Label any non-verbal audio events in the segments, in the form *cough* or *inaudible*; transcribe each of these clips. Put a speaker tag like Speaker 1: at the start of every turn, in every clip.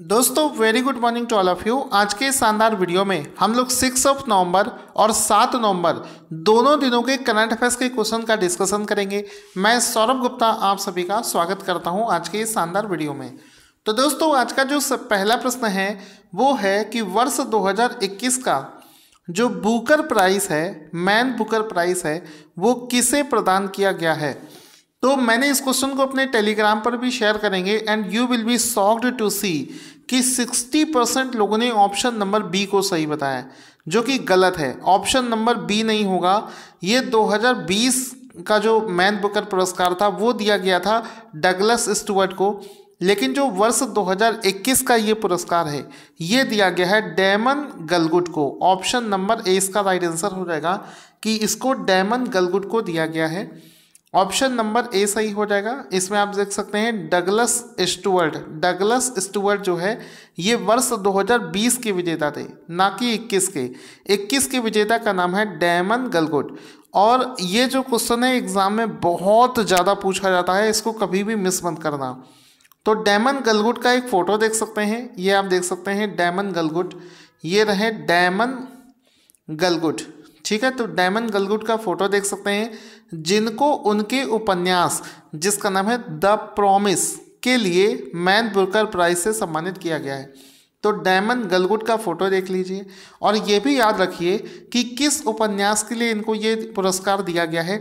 Speaker 1: दोस्तों very good morning to all of you आज के शानदार वीडियो में हम लोग सिक्स ऑफ नवंबर और सात नवंबर दोनों दिनों के करंट अफेयर्स के क्वेश्चन का डिस्कशन करेंगे मैं सौरभ गुप्ता आप सभी का स्वागत करता हूं आज के इस शानदार वीडियो में तो दोस्तों आज का जो पहला प्रश्न है वो है कि वर्ष 2021 का जो बुकर प्राइस है मैन बुकर प्राइस है वो किसे प्रदान किया गया है तो मैंने इस क्वेश्चन को अपने टेलीग्राम पर भी शेयर करेंगे and you will be shocked to see कि 60 परसेंट लोगों ने ऑप्शन नंबर बी को सही बताया जो कि गलत है ऑप्शन नंबर बी नहीं होगा ये 2020 का जो मैन बुकर पुरस्कार था वो दिया गया था डगलस स्टुअर्ट को लेकिन जो वर्ष 2021 का ये पुरस्कार है ये दिया गया है डैमन गलगुट को ऑप्शन नंबर ए इसका राइट आंसर हो जाएगा कि इसको डैमन गलगुट को दिया गया है ऑप्शन नंबर ए सही हो जाएगा इसमें आप देख सकते हैं डगलस स्टूअर्ट डगलस स्टूअर्ट जो है ये वर्ष 2020 के विजेता थे ना कि 21 के 21 के विजेता का नाम है डैमन गलगुट और ये जो क्वेश्चन है एग्ज़ाम में बहुत ज़्यादा पूछा जाता है इसको कभी भी मिस मत करना तो डैमन गलगुट का एक फ़ोटो देख सकते हैं ये आप देख सकते हैं डैमन गलगुट ये रहे डैमन गलगुट ठीक है तो डायमंड गलगुट का फोटो देख सकते हैं जिनको उनके उपन्यास जिसका नाम है द प्रोमिस के लिए मैन बुरकर प्राइज से सम्मानित किया गया है तो डायमंड गलगुट का फोटो देख लीजिए और ये भी याद रखिए कि किस उपन्यास के लिए इनको ये पुरस्कार दिया गया है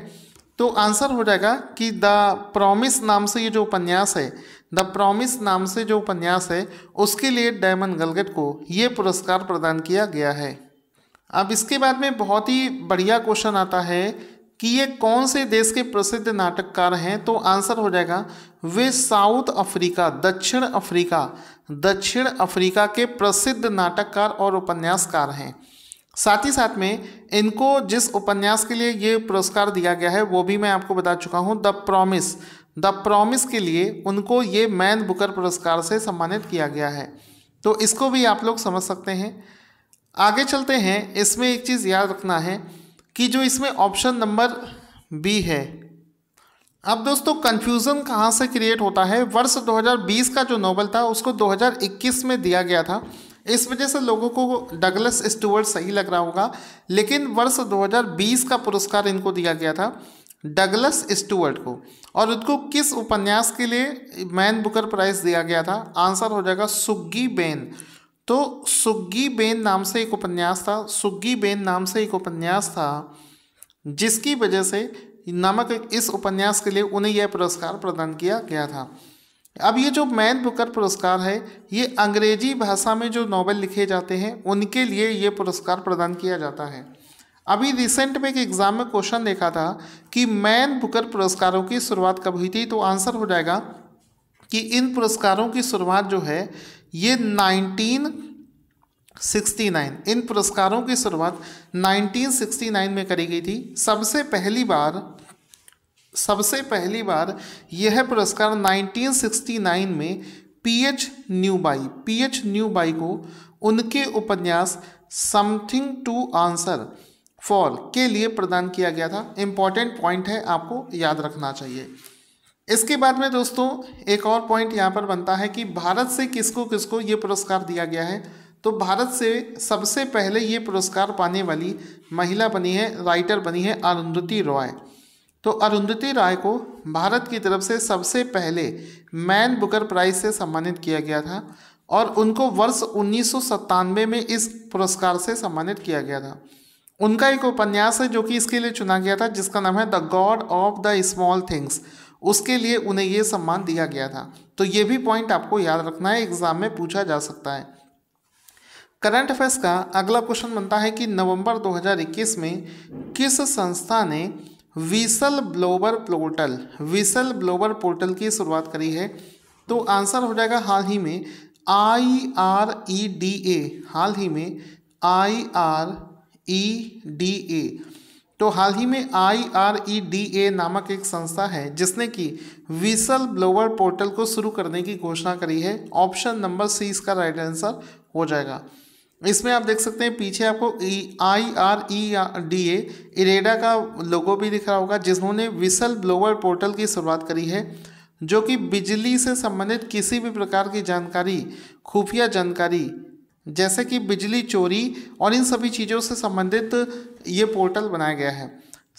Speaker 1: तो आंसर हो जाएगा कि द प्रोमिस नाम से ये जो उपन्यास है द प्रोमिस नाम से जो उपन्यास है उसके लिए डायमंड गलगट को ये पुरस्कार प्रदान किया गया है अब इसके बाद में बहुत ही बढ़िया क्वेश्चन आता है कि ये कौन से देश के प्रसिद्ध नाटककार हैं तो आंसर हो जाएगा वे साउथ अफ्रीका दक्षिण अफ्रीका दक्षिण अफ्रीका के प्रसिद्ध नाटककार और उपन्यासकार हैं साथ ही साथ में इनको जिस उपन्यास के लिए ये पुरस्कार दिया गया है वो भी मैं आपको बता चुका हूँ द प्रॉमिस द प्रॉमिस के लिए उनको ये मैन बुकर पुरस्कार से सम्मानित किया गया है तो इसको भी आप लोग समझ सकते हैं आगे चलते हैं इसमें एक चीज़ याद रखना है कि जो इसमें ऑप्शन नंबर बी है अब दोस्तों कन्फ्यूज़न कहाँ से क्रिएट होता है वर्ष 2020 का जो नोबल था उसको 2021 में दिया गया था इस वजह से लोगों को डगलस स्टूवर्ट सही लग रहा होगा लेकिन वर्ष 2020 का पुरस्कार इनको दिया गया था डगलस स्टूवर्ट को और उनको किस उपन्यास के लिए मैन बुकर प्राइज़ दिया गया था आंसर हो जाएगा सुग्गी बेन तो सुग्गी बेन नाम से एक उपन्यास था सुग्गी बेन नाम से एक उपन्यास था जिसकी वजह से नामक इस उपन्यास के लिए उन्हें यह पुरस्कार प्रदान किया गया था अब ये जो मैन बुकर पुरस्कार है ये अंग्रेजी भाषा में जो नॉवल लिखे जाते हैं उनके लिए ये पुरस्कार प्रदान किया जाता है अभी रिसेंट में एक एग्ज़ाम में क्वेश्चन देखा था कि मैन बुकर पुरस्कारों की शुरुआत कब हुई थी तो आंसर हो जाएगा कि इन पुरस्कारों की शुरुआत जो है ये 1969 इन पुरस्कारों की शुरुआत 1969 में करी गई थी सबसे पहली बार सबसे पहली बार यह पुरस्कार 1969 में पीएच न्यूबाई पीएच न्यूबाई को उनके उपन्यास समथिंग टू आंसर फॉर के लिए प्रदान किया गया था इम्पॉर्टेंट पॉइंट है आपको याद रखना चाहिए इसके बाद में दोस्तों एक और पॉइंट यहाँ पर बनता है कि भारत से किसको किसको ये पुरस्कार दिया गया है तो भारत से सबसे पहले ये पुरस्कार पाने वाली महिला बनी है राइटर बनी है अरुंधति रॉय तो अरुंधति राय को भारत की तरफ से सबसे पहले मैन बुकर प्राइज से सम्मानित किया गया था और उनको वर्ष उन्नीस में इस पुरस्कार से सम्मानित किया गया था उनका एक उपन्यास है जो कि इसके लिए चुना गया था जिसका नाम है the God of the small things उसके लिए उन्हें यह सम्मान दिया गया था तो यह भी पॉइंट आपको याद रखना है एग्जाम में पूछा जा सकता है करंट अफेयर्स का अगला क्वेश्चन बनता है कि नवंबर 2021 में किस संस्था ने whistle blower portal whistle blower portal की शुरुआत करी है तो आंसर हो जाएगा हाल ही में आई आर ई डी ए हाल ही में आई आर ई डी ए तो हाल ही में आई आर ई डी ए नामक एक संस्था है जिसने कि विसल ब्लोवर पोर्टल को शुरू करने की घोषणा करी है ऑप्शन नंबर सी इसका राइट आंसर हो जाएगा इसमें आप देख सकते हैं पीछे आपको E I R E D A IREDA का लोगो भी दिख रहा होगा जिन्होंने विसल ब्लोवर पोर्टल की शुरुआत करी है जो कि बिजली से संबंधित किसी भी प्रकार की जानकारी खुफिया जानकारी जैसे कि बिजली चोरी और इन सभी चीज़ों से संबंधित ये पोर्टल बनाया गया है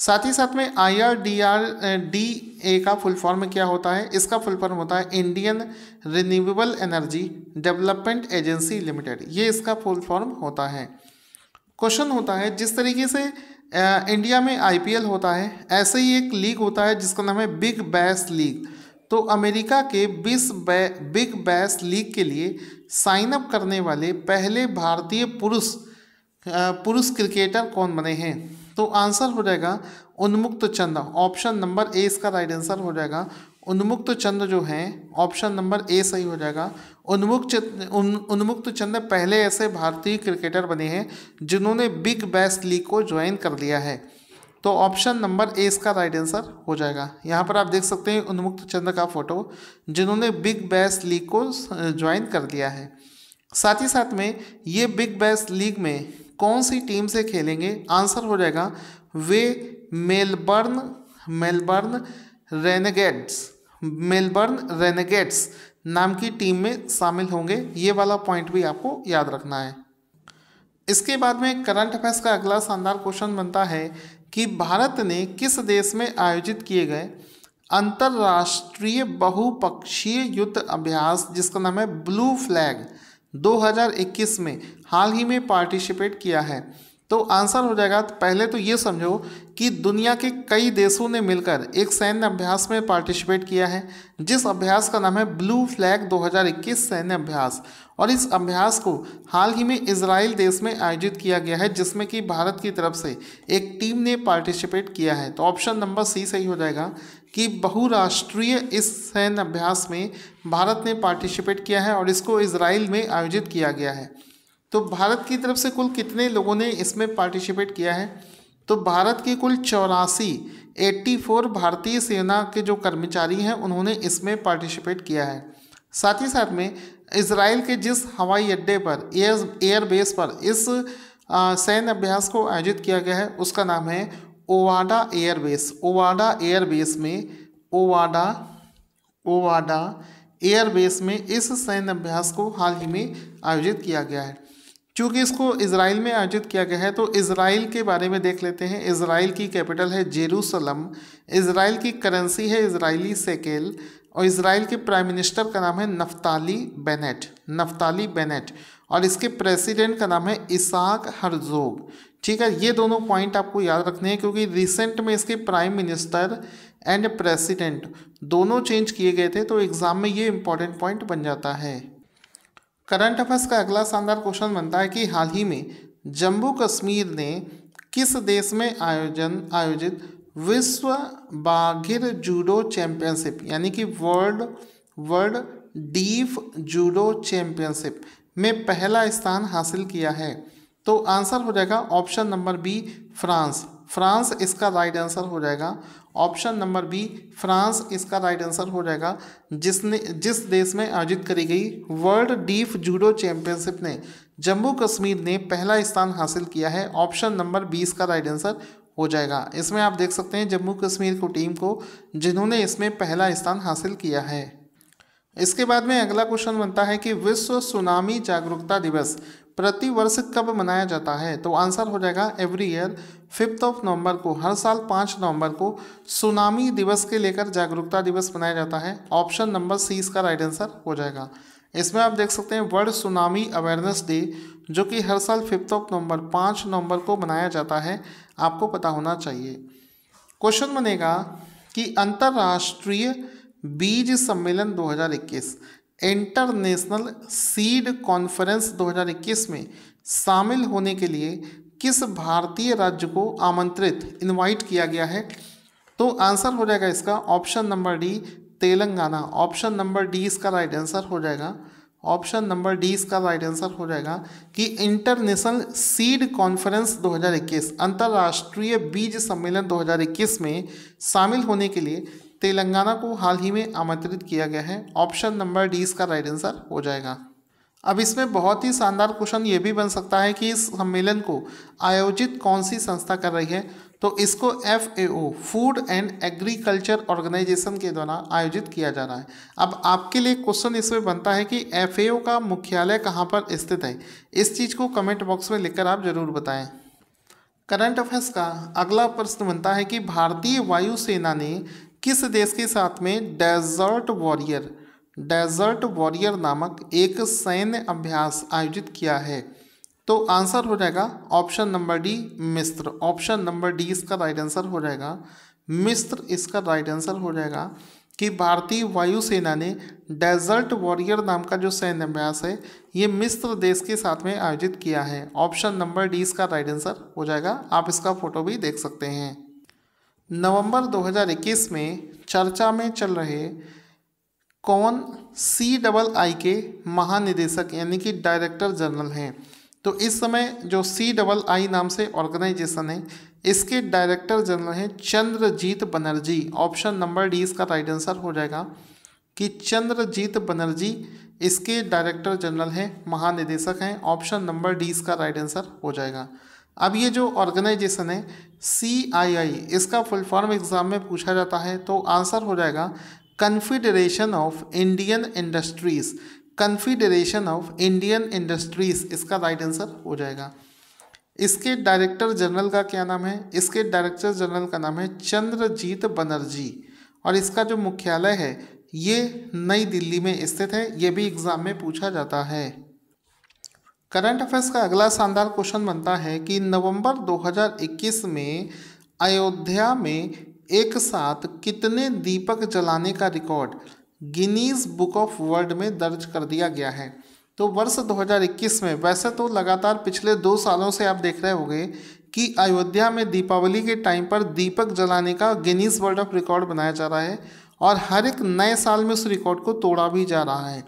Speaker 1: साथ ही साथ में I R D R D A का फुल फॉर्म क्या होता है इसका फुल फॉर्म होता है Indian renewable energy development agency limited ये इसका फुल फॉर्म होता है क्वेश्चन होता है जिस तरीके से इंडिया में आईपीएल होता है ऐसे ही एक लीग होता है जिसका नाम है बिग बैस लीग तो अमेरिका के बिस बै, बिग बैस लीग के लिए साइन अप करने वाले पहले भारतीय पुरुष पुरुष क्रिकेटर कौन बने हैं तो आंसर हो जाएगा उन्मुक्त चंद ऑप्शन नंबर ए इसका राइट आंसर हो जाएगा उन्मुक्त चंद जो हैं ऑप्शन नंबर ए सही हो जाएगा उन्मुक्त उन, उन्मुक्त चंद पहले ऐसे भारतीय क्रिकेटर बने हैं जिन्होंने बिग बैस लीग को ज्वाइन कर लिया है तो ऑप्शन नंबर ए इसका राइट आंसर हो जाएगा यहाँ पर आप देख सकते हैं उन्मुक्त चंद्र का फोटो जिन्होंने बिग बैस लीग को ज्वाइन कर लिया है साथ ही साथ में ये बिग बैस लीग में कौन सी टीम से खेलेंगे आंसर हो जाएगा वे Melbourne Melbourne Renegades Melbourne Renegades नाम की टीम में शामिल होंगे ये वाला पॉइंट भी आपको याद रखना है इसके बाद में करंट अफेयर्स का अगला शानदार क्वेश्चन बनता है कि भारत ने किस देश में आयोजित किए गए अंतर्राष्ट्रीय बहुपक्षीय युद्ध अभ्यास जिसका नाम है ब्लू फ्लैग 2021 में हाल ही में पार्टिसिपेट किया है तो आंसर हो जाएगा तो पहले तो ये समझो कि दुनिया के कई देशों ने मिलकर एक सैन्य अभ्यास में पार्टिसिपेट किया है जिस अभ्यास का नाम है ब्लू फ्लैग 2021 सैन्य अभ्यास और इस अभ्यास को हाल ही में इसराइल देश में आयोजित किया गया है जिसमें कि भारत की तरफ से एक टीम ने पार्टिसिपेट किया है तो ऑप्शन नंबर सी सही हो जाएगा कि बहुराष्ट्रीय इस सैन्य अभ्यास में भारत ने पार्टिसिपेट किया है और इसको इसराइल में आयोजित किया गया है तो भारत की तरफ से कुल कितने लोगों ने इसमें पार्टिसिपेट किया है तो भारत के कुल चौरासी 84 भारतीय सेना के जो कर्मचारी हैं उन्होंने इसमें पार्टिसिपेट किया है साथ ही साथ में इसराइल के जिस हवाई अड्डे पर एयर एयरबेस पर इस सैन्य अभ्यास को आयोजित किया गया है उसका नाम है ओवाडा एयरबेस ओवाडा एयरबेस में ओवाडा ओवाडा एयरबेस में इस सैन्य अभ्यास को हाल ही में आयोजित किया गया है चूँकि इसको इसराइल में आयोजित किया गया है तो इसराइल के बारे में देख लेते हैं इसराइल की कैपिटल है जेरूसलम इसराइल की करेंसी है इसराइली सेकेल और इसराइल के प्राइम मिनिस्टर का नाम है नफ्ताली बेनेट नफ्ताली बेनेट और इसके प्रेसिडेंट का नाम है इसाक हरजोग ठीक है ये दोनों पॉइंट आपको याद रखने हैं क्योंकि रिसेंट में इसके प्राइम मिनिस्टर एंड प्रेसिडेंट दोनों चेंज किए गए थे तो एग्ज़ाम में ये इंपॉर्टेंट पॉइंट बन जाता है करंट अफेयर्स का अगला शानदार क्वेश्चन बनता है कि हाल ही में जम्मू कश्मीर ने किस देश में आयोजन आयोजित विश्व बाघिर जूडो चैम्पियनशिप यानी कि world world deaf judo championship में पहला स्थान हासिल किया है तो आंसर हो जाएगा option number B France France इसका राइट आंसर हो जाएगा ऑप्शन नंबर बी फ्रांस इसका राइट आंसर हो जाएगा जिसने जिस देश में आयोजित करी गई वर्ल्ड डीफ जूडो चैंपियनशिप ने जम्मू कश्मीर ने पहला स्थान हासिल किया है ऑप्शन नंबर बी इसका राइट आंसर हो जाएगा इसमें आप देख सकते हैं जम्मू कश्मीर को टीम को जिन्होंने इसमें पहला स्थान हासिल किया है इसके बाद में अगला क्वेश्चन बनता है कि विश्व सुनामी जागरूकता दिवस प्रति वर्ष कब मनाया जाता है तो आंसर हो जाएगा every year fifth of November को हर साल पाँच नवंबर को सुनामी दिवस के लेकर जागरूकता दिवस मनाया जाता है ऑप्शन नंबर सी इसका राइट आंसर हो जाएगा इसमें आप देख सकते हैं वर्ल्ड सुनामी अवेयरनेस डे जो कि हर साल फिफ्थ ऑफ नवंबर पाँच नवंबर को मनाया जाता है आपको पता होना चाहिए क्वेश्चन बनेगा कि अंतर्राष्ट्रीय बीज सम्मेलन 2021 इंटरनेशनल सीड कॉन्फ्रेंस 2021 में शामिल होने के लिए किस भारतीय राज्य को आमंत्रित इनवाइट किया गया है तो आंसर हो जाएगा इसका option number D Telangana option number D इसका राइट आंसर हो जाएगा ऑप्शन नंबर डी इसका राइट आंसर हो जाएगा कि इंटरनेशनल सीड कॉन्फ्रेंस 2021 अंतर्राष्ट्रीय बीज सम्मेलन 2021 में शामिल होने के लिए तेलंगाना को हाल ही में आमंत्रित किया गया है ऑप्शन नंबर डी इसका राइट आंसर हो जाएगा अब इसमें बहुत ही शानदार क्वेश्चन ये भी बन सकता है कि इस सम्मेलन को आयोजित कौन सी संस्था कर रही है तो इसको F A O food and agriculture organisation के द्वारा आयोजित किया जा रहा है अब आपके लिए क्वेश्चन इसमें बनता है कि एफ ए ओ का मुख्यालय कहाँ पर स्थित है इस चीज़ को कमेंट बॉक्स में लिखकर आप ज़रूर बताएं करंट अफेयर्स का अगला प्रश्न बनता है कि भारतीय वायुसेना ने किस देश के साथ में डेजर्ट वॉरियर डेजर्ट वॉरियर नामक एक सैन्य अभ्यास आयोजित किया है तो आंसर हो जाएगा ऑप्शन नंबर डी मिस्र ऑप्शन नंबर डी इसका राइट आंसर हो जाएगा मिस्र इसका राइट आंसर हो जाएगा कि भारतीय वायुसेना ने डेजर्ट वॉरियर नाम का जो सैन्य अभ्यास है ये मिस्र देश के साथ में आयोजित किया है ऑप्शन नंबर डी इसका राइट आंसर हो जाएगा आप इसका फोटो भी देख सकते हैं नवंबर 2021 में चर्चा में चल रहे कौन सी डबल आई के महानिदेशक यानी कि डायरेक्टर जनरल हैं तो इस समय जो सी डबल आई नाम से ऑर्गेनाइजेशन है इसके डायरेक्टर जनरल हैं Chandrajit Banerjee option number D इसका राइट आंसर हो जाएगा कि चंद्रजीत बनर्जी इसके डायरेक्टर जनरल हैं महानिदेशक हैं ऑप्शन नंबर डी इसका राइट आंसर हो जाएगा अब ये जो ऑर्गेनाइजेशन है सी आई आई इसका फुल फॉर्म एग्ज़ाम में पूछा जाता है तो आंसर हो जाएगा confederation of Indian industries confederation of Indian industries इसका राइट आंसर हो जाएगा इसके डायरेक्टर जनरल का क्या नाम है इसके डायरेक्टर जनरल का नाम है चंद्रजीत बनर्जी और इसका जो मुख्यालय है ये नई दिल्ली में स्थित है ये भी एग्जाम में पूछा जाता है करंट अफेयर्स का अगला शानदार क्वेश्चन बनता है कि नवंबर 2021 में अयोध्या में एक साथ कितने दीपक जलाने का record Guinness book of world में दर्ज कर दिया गया है तो वर्ष 2021 में वैसे तो लगातार पिछले दो सालों से आप देख रहे होंगे कि अयोध्या में दीपावली के टाइम पर दीपक जलाने का गिनीज वर्ल्ड ऑफ रिकॉर्ड बनाया जा रहा है और हर एक नए साल में उस रिकॉर्ड को तोड़ा भी जा रहा है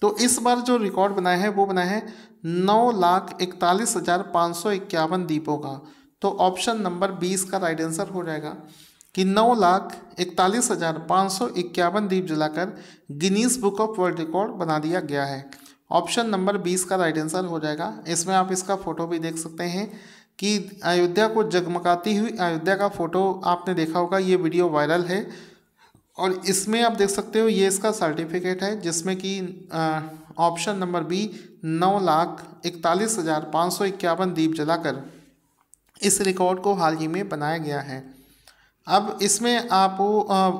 Speaker 1: तो इस बार जो रिकॉर्ड बनाया है वो बनाया है नौ लाख इकतालीस हज़ार पाँच सौ इक्यावन दीपों का तो ऑप्शन नंबर बीस का राइट आंसर हो जाएगा कि नौ लाख इकतालीस हज़ार पाँच सौ इक्यावन दीप जलाकर Guinness book of world record बना दिया गया है ऑप्शन नंबर बीस का राइट आंसर हो जाएगा इसमें आप इसका फ़ोटो भी देख सकते हैं कि अयोध्या को जगमगाती हुई अयोध्या का फ़ोटो आपने देखा होगा ये वीडियो वायरल है और इसमें आप देख सकते हो ये इसका सर्टिफिकेट है जिसमें कि ऑप्शन नंबर बी नौ लाख इकतालीस हज़ार पाँच सौ इक्यावन दीप जलाकर इस रिकॉर्ड को हाल ही में बनाया गया है अब इसमें आप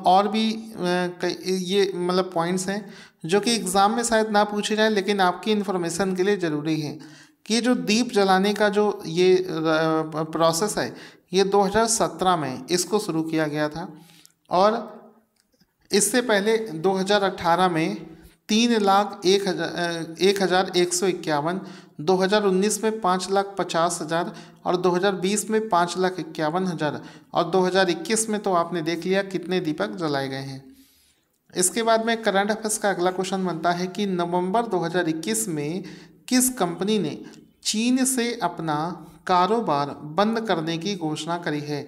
Speaker 1: और भी ये मतलब पॉइंट्स हैं जो कि एग्ज़ाम में शायद ना पूछे जाए लेकिन आपकी इन्फॉर्मेशन के लिए ज़रूरी है कि जो दीप जलाने का जो ये प्रोसेस है ये 2017 में इसको शुरू किया गया था और इससे पहले 2018 में तीन लाख एक हज़ार एक हज़ार एक सौ इक्यावन 2019 में पाँच लाख पचास हज़ार और 2020 में पाँच लाख इक्यावन हज़ार और 2021 में तो आपने देख लिया कितने दीपक जलाए गए हैं इसके बाद में करंट अफेयर्स का अगला क्वेश्चन बनता है कि नवंबर 2021 में किस कंपनी ने चीन से अपना कारोबार बंद करने की घोषणा करी है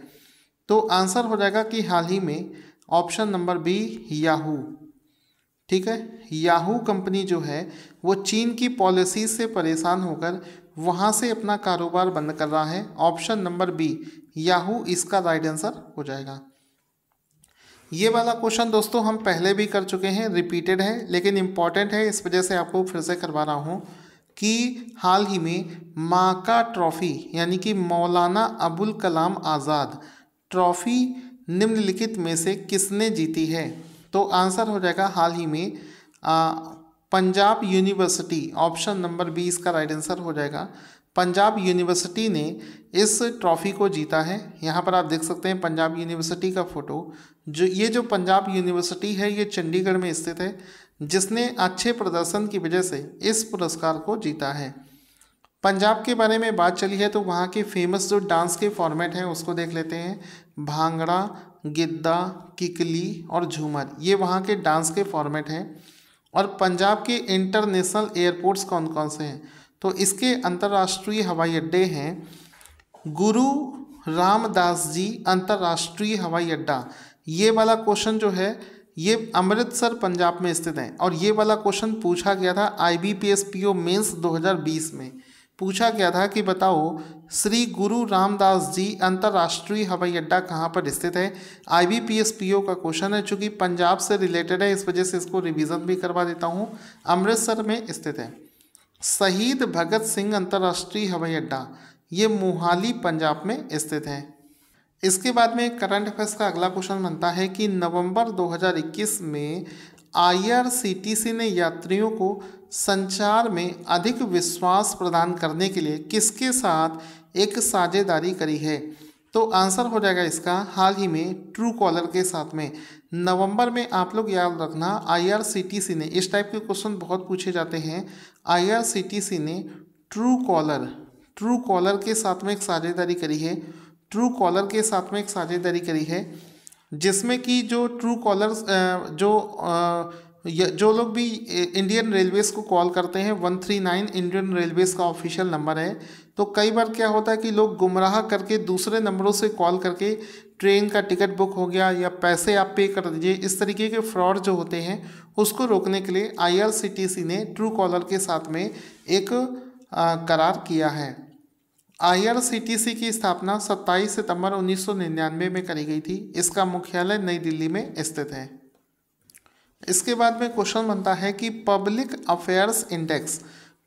Speaker 1: तो आंसर हो जाएगा कि हाल ही में ऑप्शन नंबर बी याहू ठीक है याहू कंपनी जो है वो चीन की पॉलिसी से परेशान होकर वहाँ से अपना कारोबार बंद कर रहा है ऑप्शन नंबर बी याहू इसका राइट आंसर हो जाएगा ये वाला क्वेश्चन दोस्तों हम पहले भी कर चुके हैं रिपीटेड है लेकिन इम्पॉर्टेंट है इस वजह से आपको फिर से करवा रहा हूँ कि हाल ही में माका ट्रॉफ़ी यानी कि मौलाना अबुल कलाम आज़ाद ट्रॉफ़ी निम्नलिखित में से किसने जीती है तो आंसर हो जाएगा हाल ही में आ, Punjab university option number B इसका राइट आंसर हो जाएगा पंजाब यूनिवर्सिटी ने इस ट्रॉफ़ी को जीता है यहाँ पर आप देख सकते हैं पंजाब यूनिवर्सिटी का फ़ोटो जो ये जो पंजाब यूनिवर्सिटी है ये चंडीगढ़ में स्थित है जिसने अच्छे प्रदर्शन की वजह से इस पुरस्कार को जीता है पंजाब के बारे में बात चली है तो वहाँ के फेमस जो डांस के फॉर्मेट हैं उसको देख लेते हैं भांगड़ा गिद्दा किकली और झूमर ये वहाँ के डांस के फॉर्मेट हैं और पंजाब के इंटरनेशनल एयरपोर्ट्स कौन कौन से हैं तो इसके अंतर्राष्ट्रीय हवाई अड्डे हैं गुरु रामदास जी अंतर्राष्ट्रीय हवाई अड्डा ये वाला क्वेश्चन जो है ये अमृतसर पंजाब में स्थित है और ये वाला क्वेश्चन पूछा गया था I B P S P O mains दो में पूछा गया था कि बताओ श्री गुरु रामदास जी अंतर्राष्ट्रीय हवाई अड्डा कहाँ पर स्थित है I B P S P O का क्वेश्चन है चूँकि पंजाब से रिलेटेड है इस वजह से इसको रिवीजन भी करवा देता हूँ अमृतसर में स्थित है शहीद भगत सिंह अंतर्राष्ट्रीय हवाई अड्डा ये मोहाली पंजाब में स्थित है इसके बाद में करंट अफेयर्स का अगला क्वेश्चन बनता है कि नवंबर 2021 में आईआरसीटीसी ने यात्रियों को संचार में अधिक विश्वास प्रदान करने के लिए किसके साथ एक साझेदारी करी है तो आंसर हो जाएगा इसका हाल ही में ट्रू कॉलर के साथ में नवंबर में आप लोग याद रखना आईआरसीटीसी ने इस टाइप के क्वेश्चन बहुत पूछे जाते हैं आईआरसीटीसी ने ट्रू कॉलर ट्रू कॉलर के साथ में एक साझेदारी करी है ट्रू कॉलर के साथ में एक साझेदारी करी है जिसमें कि जो ट्रू कॉलर्स जो जो लोग भी इंडियन रेलवेज़ को कॉल करते हैं one three nine Indian railways का ऑफिशियल नंबर है तो कई बार क्या होता है कि लोग गुमराह करके दूसरे नंबरों से कॉल करके ट्रेन का टिकट बुक हो गया या पैसे आप पे कर दीजिए इस तरीके के फ्रॉड जो होते हैं उसको रोकने के लिए आईआरसीटीसी ने ट्रू कॉलर के साथ में एक आ, करार किया है आईआरसीटीसी की स्थापना 27 सितंबर 1999 में करी गई थी इसका मुख्यालय नई दिल्ली में स्थित है इसके बाद में क्वेश्चन बनता है कि public affairs index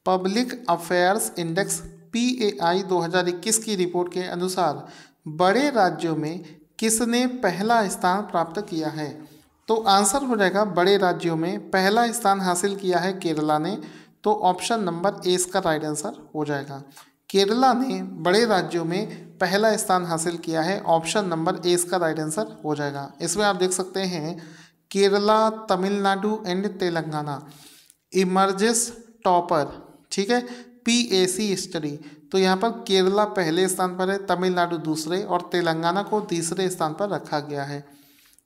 Speaker 1: public affairs index P A I दो की रिपोर्ट के अनुसार बड़े राज्यों में किसने पहला स्थान प्राप्त किया है तो आंसर हो जाएगा बड़े राज्यों में पहला स्थान हासिल किया है केरला ने तो ऑप्शन नंबर ए इसका राइट आंसर हो जाएगा केरला ने बड़े राज्यों में पहला स्थान हासिल किया है ऑप्शन नंबर ए इसका राइट आंसर हो जाएगा इसमें आप देख सकते हैं Kerala Tamil Nadu and Telangana emerges topper ठीक है पी ए सी स्टडी तो यहाँ पर केरला पहले स्थान पर है तमिलनाडु दूसरे और तेलंगाना को तीसरे स्थान पर रखा गया है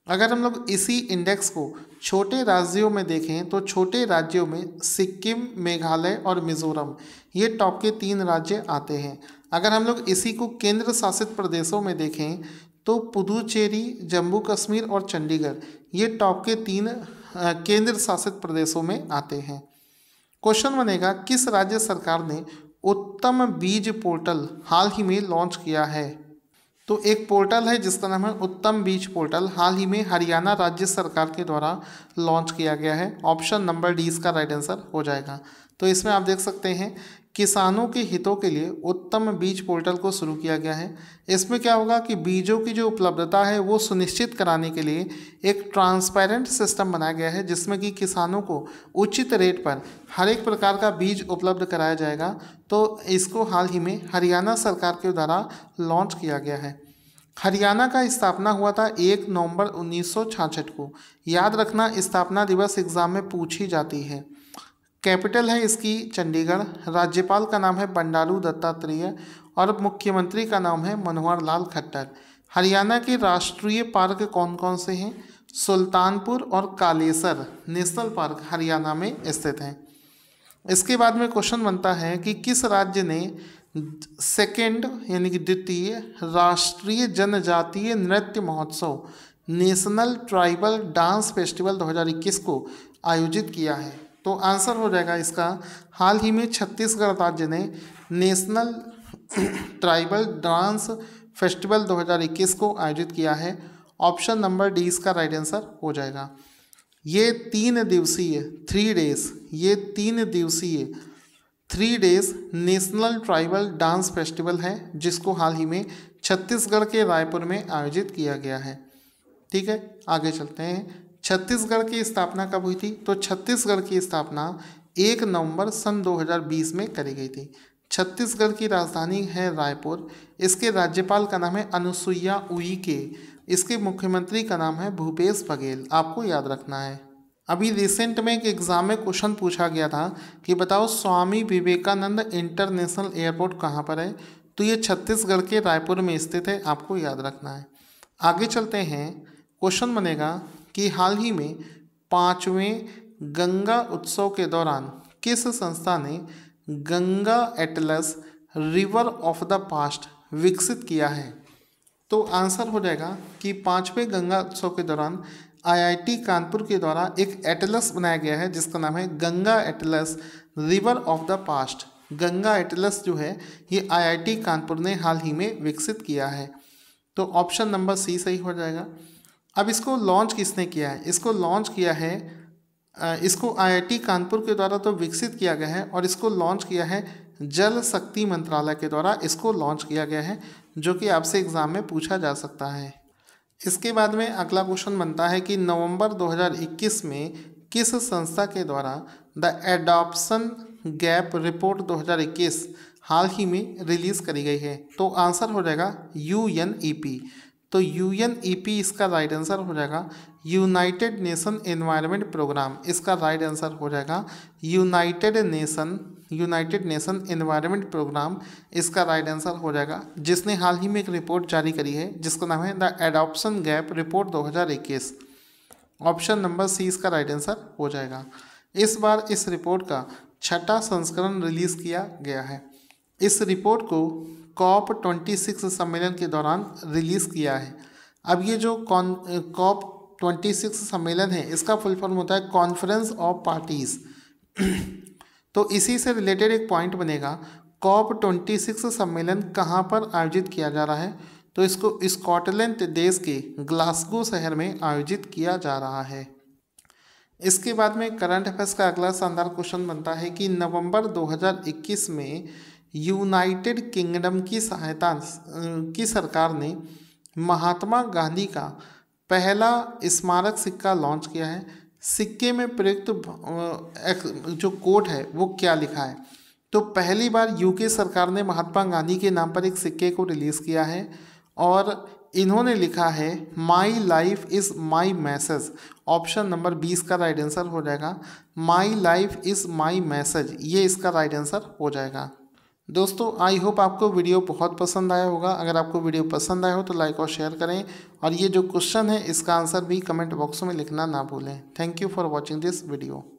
Speaker 1: अगर हम लोग इसी इंडेक्स को छोटे राज्यों में देखें तो छोटे राज्यों में सिक्किम मेघालय और मिजोरम ये टॉप के तीन राज्य आते हैं अगर हम लोग इसी को केंद्र शासित प्रदेशों में देखें तो पुदुचेरी जम्मू कश्मीर और चंडीगढ़ ये टॉप के तीन केंद्र शासित प्रदेशों में आते हैं क्वेश्चन बनेगा किस राज्य सरकार ने उत्तम बीज पोर्टल हाल ही में लॉन्च किया है तो एक पोर्टल है जिसका नाम है उत्तम बीज पोर्टल हाल ही में हरियाणा राज्य सरकार के द्वारा लॉन्च किया गया है ऑप्शन नंबर डी इसका राइट आंसर हो जाएगा तो इसमें आप देख सकते हैं किसानों के हितों के लिए उत्तम बीज पोर्टल को शुरू किया गया है इसमें क्या होगा कि बीजों की जो उपलब्धता है वो सुनिश्चित कराने के लिए एक ट्रांसपेरेंट सिस्टम बनाया गया है जिसमें कि किसानों को उचित रेट पर हर एक प्रकार का बीज उपलब्ध कराया जाएगा तो इसको हाल ही में हरियाणा सरकार के द्वारा लॉन्च किया गया है हरियाणा का स्थापना हुआ था एक नवंबर उन्नीस को याद रखना स्थापना दिवस एग्जाम में पूछी जाती है कैपिटल है इसकी चंडीगढ़ राज्यपाल का नाम है बंडारू दत्तात्रेय और मुख्यमंत्री का नाम है मनोहर लाल खट्टर हरियाणा के राष्ट्रीय पार्क कौन कौन से हैं सुल्तानपुर और कालेसर नेशनल पार्क हरियाणा में स्थित हैं इसके बाद में क्वेश्चन बनता है कि किस राज्य ने सेकेंड यानी कि द्वितीय राष्ट्रीय जनजातीय नृत्य महोत्सव नेशनल ट्राइबल डांस फेस्टिवल 2021 को आयोजित किया है तो आंसर हो जाएगा इसका हाल ही में छत्तीसगढ़ राज्य ने नेशनल ट्राइबल डांस फेस्टिवल 2021 को आयोजित किया है ऑप्शन नंबर डी इसका राइट आंसर हो जाएगा ये तीन दिवसीय थ्री डेज ये तीन दिवसीय three days national tribal dance festival है जिसको हाल ही में छत्तीसगढ़ के रायपुर में आयोजित किया गया है ठीक है आगे चलते हैं छत्तीसगढ़ की स्थापना कब हुई थी तो छत्तीसगढ़ की स्थापना एक नवंबर सन 2020 में करी गई थी छत्तीसगढ़ की राजधानी है रायपुर इसके राज्यपाल का नाम है अनुसुईया उइके इसके मुख्यमंत्री का नाम है भूपेश बघेल आपको याद रखना है अभी रिसेंट में एक एग्ज़ाम में क्वेश्चन पूछा गया था कि बताओ स्वामी विवेकानंद इंटरनेशनल एयरपोर्ट कहाँ पर है तो ये छत्तीसगढ़ के रायपुर में स्थित है आपको याद रखना है आगे चलते हैं क्वेश्चन बनेगा कि हाल ही में पाँचवें गंगा उत्सव के दौरान किस संस्था ने Ganga atlas river of the past विकसित किया है तो आंसर हो जाएगा कि पाँचवें गंगा उत्सव के दौरान आईआईटी कानपुर के द्वारा एक एटलस बनाया गया है जिसका नाम है Ganga atlas river of the past Ganga atlas जो है ये आईआईटी कानपुर ने हाल ही में विकसित किया है तो ऑप्शन नंबर सी सही हो जाएगा अब इसको लॉन्च किसने किया है इसको लॉन्च किया है इसको आईआईटी कानपुर के द्वारा तो विकसित किया गया है और इसको लॉन्च किया है जल शक्ति मंत्रालय के द्वारा इसको लॉन्च किया गया है जो कि आपसे एग्ज़ाम में पूछा जा सकता है इसके बाद में अगला क्वेश्चन बनता है कि नवंबर 2021 में किस संस्था के द्वारा द एडॉप्शन गैप रिपोर्ट 2021 हाल ही में रिलीज़ करी गई है तो आंसर हो जाएगा यू एन ई पी तो यू एन ई पी इसका राइट आंसर हो जाएगा यूनाइटेड नेशन एनवायरनमेंट प्रोग्राम इसका राइट आंसर हो जाएगा United Nation United Nation environment programme इसका राइट आंसर हो जाएगा जिसने हाल ही में एक रिपोर्ट जारी करी है जिसका नाम है the adoption gap report 2021 option number C इसका राइट आंसर हो जाएगा इस बार इस रिपोर्ट का छठा संस्करण रिलीज़ किया गया है इस रिपोर्ट को कॉप ट्वेंटी सिक्स सम्मेलन के दौरान रिलीज़ किया है अब ये जो कॉन कॉप ट्वेंटी सिक्स सम्मेलन है इसका फुल फॉर्म होता है कॉन्फ्रेंस ऑफ पार्टीज़ *clears throat* तो इसी से रिलेटेड एक पॉइंट बनेगा कॉप ट्वेंटी सिक्स सम्मेलन कहाँ पर आयोजित किया जा रहा है तो इसको स्कॉटलैंड देश के ग्लासगो शहर में आयोजित किया जा रहा है इसके बाद में करंट अफेयर्स का अगला शानदार क्वेश्चन बनता है कि नवंबर 2021 में यूनाइटेड किंगडम की सहायता की सरकार ने महात्मा गांधी का पहला स्मारक सिक्का लॉन्च किया है सिक्के में प्रयुक्त जो कोट है वो क्या लिखा है तो पहली बार यूके सरकार ने महात्मा गांधी के नाम पर एक सिक्के को रिलीज़ किया है और इन्होंने लिखा है my life is my message option number बीस का राइट आंसर हो जाएगा my life is my message ये इसका राइट आंसर हो जाएगा दोस्तों आई होप आपको वीडियो बहुत पसंद आया होगा अगर आपको वीडियो पसंद आया हो तो लाइक और शेयर करें और ये जो क्वेश्चन है इसका आंसर भी कमेंट बॉक्स में लिखना ना भूलें thank you for watching this video